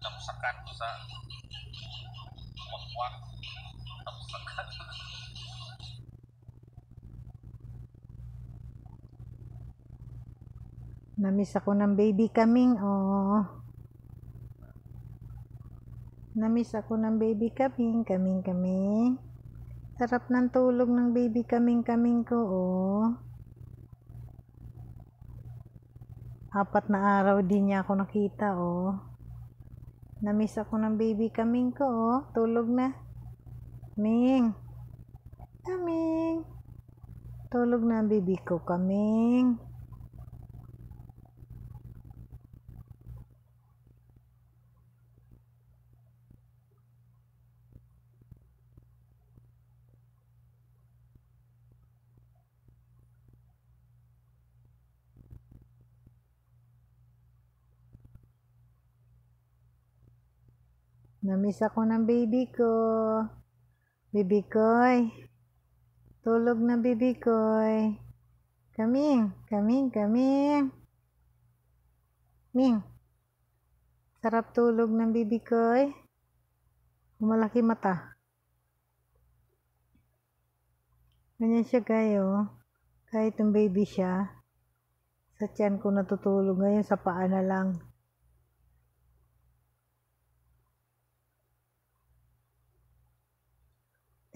tapsakan ko sa wakwak tapsakan Namiss ako ng baby coming oh. Namiss ako ng baby coming kaming, kaming. Sarap ng tulog ng baby coming coming ko, oh. Apat na araw din niya ako nakita, oh. Namiss ako ng baby kaming ko, oh. Tulog na. Ming. Kaming. Ah, Tulog na ang baby ko, kaming. Namiss ako ng baby ko. Bibikoy. Tulog na bibikoy. Kaming, kaming, kaming. Ming. Sarap tulog ng bibikoy. koy. Malaki mata. Ganyan siya kayo. Oh. Kahit yung baby siya, sa tiyan ko natutulog ngayon, sa paa na lang.